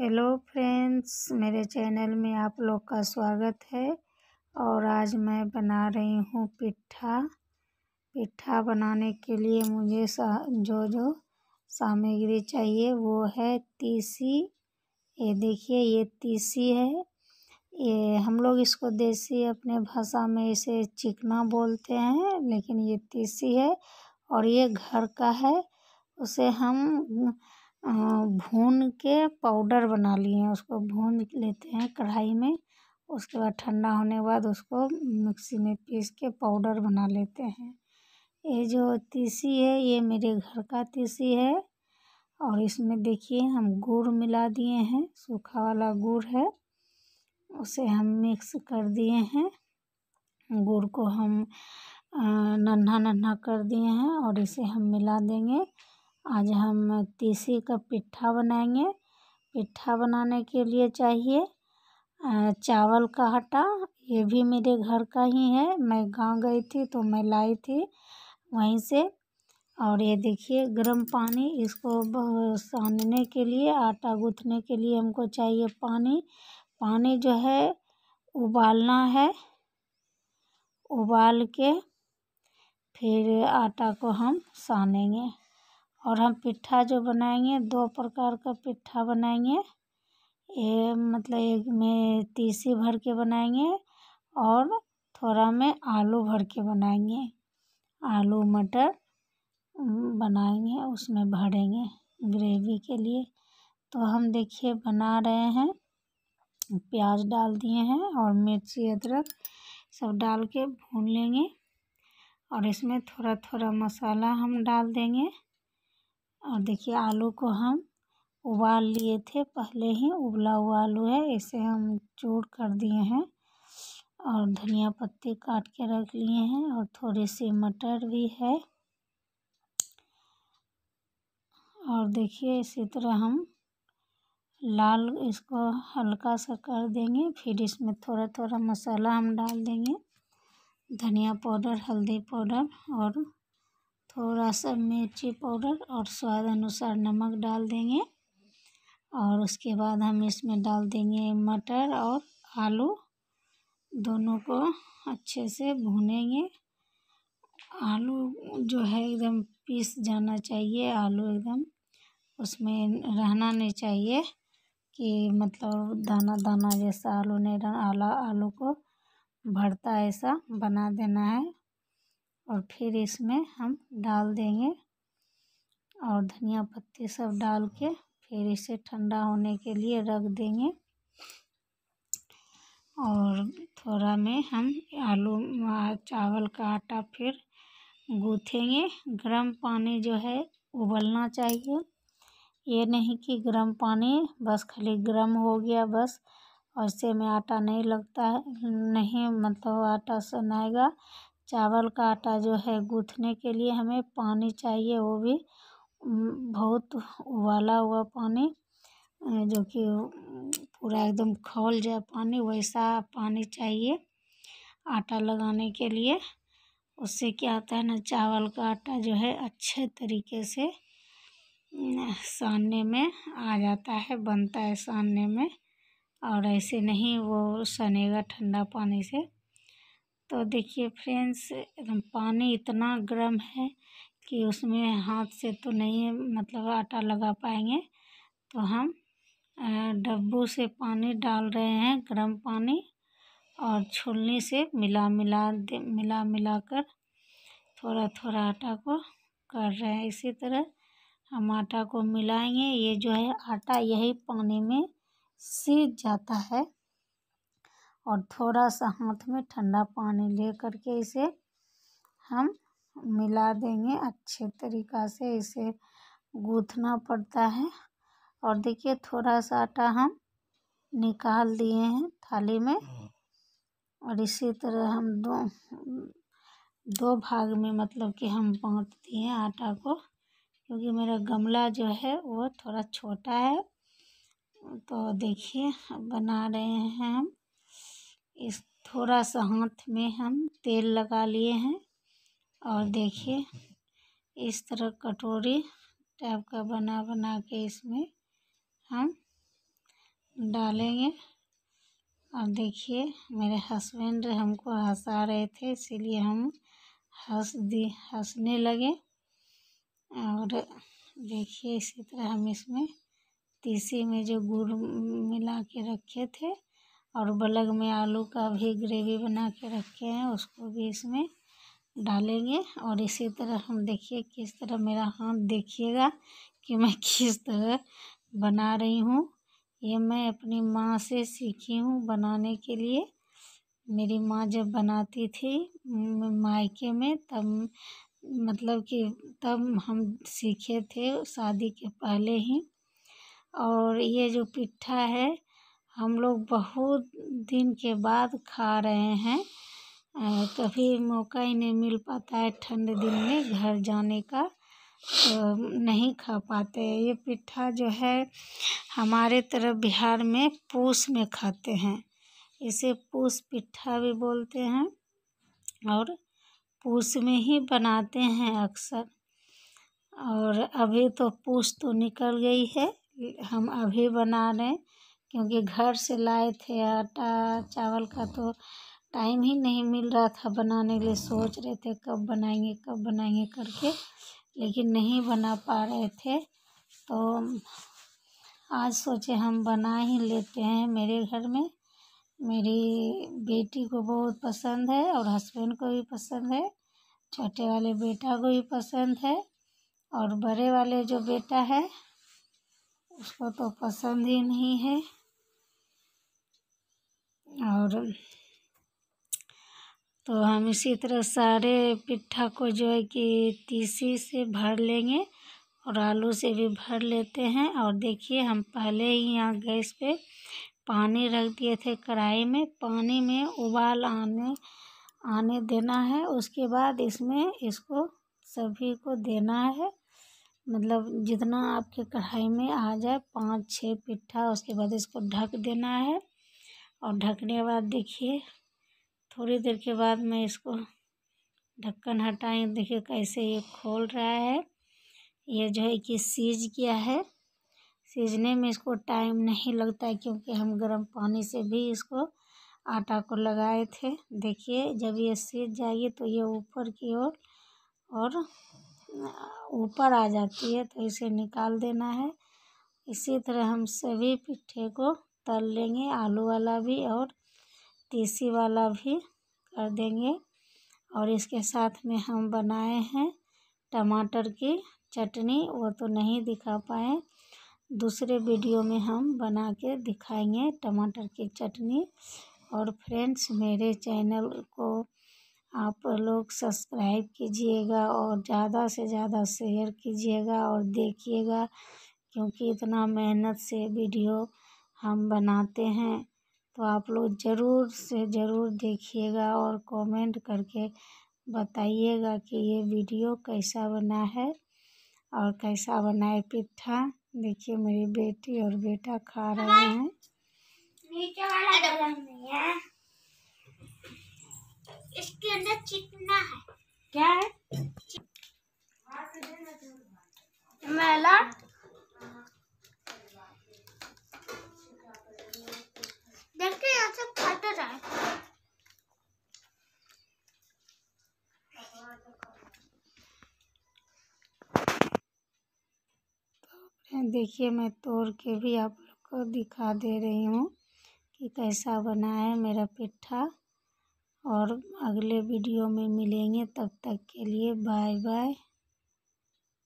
Hello friends मेरे channel में आप लोग का स्वागत है और आज मैं बना रही हूँ पिट्ठा पिट्ठा बनाने के लिए मुझे जो जो सामग्री चाहिए वो है तीसी ये देखिए ये तीसी है ये हम लोग इसको देसी अपने भाषा में इसे चिकना बोलते हैं लेकिन ये तीसी है और ये घर का है उसे हम भून के पाउडर बना लिए हैं उसको भून लेते हैं कढ़ाई में उसके बाद ठंडा होने के बाद उसको मिक्सी में पीस के पाउडर बना लेते हैं ये जो तीसी है ये मेरे घर का तीसी है और इसमें देखिए हम गुड़ मिला दिए हैं सूखा वाला गुड़ है उसे हम मिक्स कर दिए हैं गुड़ को हम नन्हा नन्हा कर दिए हैं और इसे हम मिला देंगे आज हम तीसी का पिट्ठा बनाएंगे पिट्ठा बनाने के लिए चाहिए चावल का आटा ये भी मेरे घर का ही है मैं गांव गई थी तो मैं लाई थी वहीं से और ये देखिए गर्म पानी इसको सानने के लिए आटा गूँथने के लिए हमको चाहिए पानी पानी जो है उबालना है उबाल के फिर आटा को हम सानेंगे और हम पिट्ठा जो बनाएंगे दो प्रकार का पिट्ठा बनाएंगे ये मतलब एक में तीसी भर के बनाएंगे और थोड़ा में आलू भर के बनाएंगे आलू मटर बनाएंगे उसमें भरेंगे ग्रेवी के लिए तो हम देखिए बना रहे हैं प्याज डाल दिए हैं और मिर्ची अदरक सब डाल के भून लेंगे और इसमें थोड़ा थोड़ा मसाला हम डाल देंगे और देखिए आलू को हम उबाल लिए थे पहले ही उबला हुआ आलू है इसे हम चूर कर दिए हैं और धनिया पत्ते काट के रख लिए हैं और थोड़ी सी मटर भी है और देखिए इसी तरह हम लाल इसको हल्का सा कर देंगे फिर इसमें थोड़ा थोड़ा मसाला हम डाल देंगे धनिया पाउडर हल्दी पाउडर और थोड़ा सा मिर्ची पाउडर और स्वाद अनुसार नमक डाल देंगे और उसके बाद हम इसमें डाल देंगे मटर और आलू दोनों को अच्छे से भूनेंगे आलू जो है एकदम पीस जाना चाहिए आलू एकदम उसमें रहना नहीं चाहिए कि मतलब दाना दाना जैसा आलू नहीं रहना आला आलू को भरता ऐसा बना देना है और फिर इसमें हम डाल देंगे और धनिया पत्ती सब डाल के फिर इसे ठंडा होने के लिए रख देंगे और थोड़ा में हम आलू चावल का आटा फिर गूँथेंगे गर्म पानी जो है उबलना चाहिए ये नहीं कि गर्म पानी बस खाली गर्म हो गया बस और में आटा नहीं लगता है नहीं मतलब आटा सनाएगा चावल का आटा जो है गूँथने के लिए हमें पानी चाहिए वो भी बहुत उबाला हुआ पानी जो कि पूरा एकदम खौल जाए पानी वैसा पानी चाहिए आटा लगाने के लिए उससे क्या होता है ना चावल का आटा जो है अच्छे तरीके से सानने में आ जाता है बनता है सानने में और ऐसे नहीं वो सनेगा ठंडा पानी से तो देखिए फ्रेंड्स एकदम पानी इतना गर्म है कि उसमें हाथ से तो नहीं मतलब आटा लगा पाएंगे तो हम डब्बू से पानी डाल रहे हैं गर्म पानी और छोलनी से मिला मिला दे मिला मिला कर थोड़ा थोड़ा आटा को कर रहे हैं इसी तरह हम आटा को मिलाएंगे ये जो है आटा यही पानी में सीज जाता है और थोड़ा सा हाथ में ठंडा पानी ले करके के इसे हम मिला देंगे अच्छे तरीक़ा से इसे गूँथना पड़ता है और देखिए थोड़ा सा आटा हम निकाल दिए हैं थाली में हाँ। और इसी तरह हम दो दो भाग में मतलब कि हम बाँट दिए आटा को क्योंकि मेरा गमला जो है वो थोड़ा छोटा है तो देखिए बना रहे हैं हम इस थोड़ा सा हाथ में हम तेल लगा लिए हैं और देखिए इस तरह कटोरी टाइप का बना बना के इसमें हम डालेंगे और देखिए मेरे हस्बैंड हमको हंसा रहे थे इसीलिए हम हंस दी हंसने लगे और देखिए इसी तरह हम इसमें तीसी में जो गुड़ मिला के रखे थे और बलग में आलू का भी ग्रेवी बना के रखे हैं उसको भी इसमें डालेंगे और इसी तरह हम देखिए किस तरह मेरा हाथ देखिएगा कि मैं किस तरह बना रही हूँ ये मैं अपनी माँ से सीखी हूँ बनाने के लिए मेरी माँ जब बनाती थी मायके में तब मतलब कि तब हम सीखे थे शादी के पहले ही और ये जो पिट्ठा है हम लोग बहुत दिन के बाद खा रहे हैं कभी मौका ही नहीं मिल पाता है ठंड दिन में घर जाने का तो नहीं खा पाते हैं ये पिट्ठा जो है हमारे तरफ बिहार में पूस में खाते हैं इसे पूस पिट्ठा भी बोलते हैं और पूस में ही बनाते हैं अक्सर और अभी तो पूस तो निकल गई है हम अभी बना रहे हैं क्योंकि घर से लाए थे आटा चावल का तो टाइम ही नहीं मिल रहा था बनाने के लिए सोच रहे थे कब बनाएंगे कब बनाएंगे करके लेकिन नहीं बना पा रहे थे तो आज सोचे हम बना ही लेते हैं मेरे घर में मेरी बेटी को बहुत पसंद है और हस्बैंड को भी पसंद है छोटे वाले बेटा को भी पसंद है और बड़े वाले जो बेटा है उसको तो पसंद ही नहीं है और तो हम इसी तरह सारे पिट्ठा को जो है कि तीसी से भर लेंगे और आलू से भी भर लेते हैं और देखिए हम पहले ही यहाँ गैस पे पानी रख दिए थे कढ़ाई में पानी में उबाल आने आने देना है उसके बाद इसमें इसको सभी को देना है मतलब जितना आपके कढ़ाई में आ जाए पाँच छः पिट्ठा उसके बाद इसको ढक देना है और ढकने के बाद देखिए थोड़ी देर के बाद मैं इसको ढक्कन हटाएँ देखिए कैसे ये खोल रहा है ये जो है कि सीज गया है सीजने में इसको टाइम नहीं लगता है क्योंकि हम गर्म पानी से भी इसको आटा को लगाए थे देखिए जब ये सीज जाएगी तो ये ऊपर की ओर और ऊपर आ जाती है तो इसे निकाल देना है इसी तरह हम सभी पिट्ठे को तल लेंगे आलू वाला भी और तीसी वाला भी कर देंगे और इसके साथ में हम बनाए हैं टमाटर की चटनी वो तो नहीं दिखा पाए दूसरे वीडियो में हम बना के दिखाएंगे टमाटर की चटनी और फ्रेंड्स मेरे चैनल को आप लोग सब्सक्राइब कीजिएगा और ज़्यादा से ज़्यादा शेयर कीजिएगा और देखिएगा क्योंकि इतना मेहनत से वीडियो हम बनाते हैं तो आप लोग ज़रूर से ज़रूर देखिएगा और कमेंट करके बताइएगा कि ये वीडियो कैसा बना है और कैसा बनाए पिट्ठा देखिए मेरी बेटी और बेटा खा रहे हैं इसके अंदर चिकना देखिए मैं तोड़ के भी आप लोग को दिखा दे रही हूँ कि कैसा बना है मेरा पिट्ठा और अगले वीडियो में मिलेंगे तब तक के लिए बाय बाय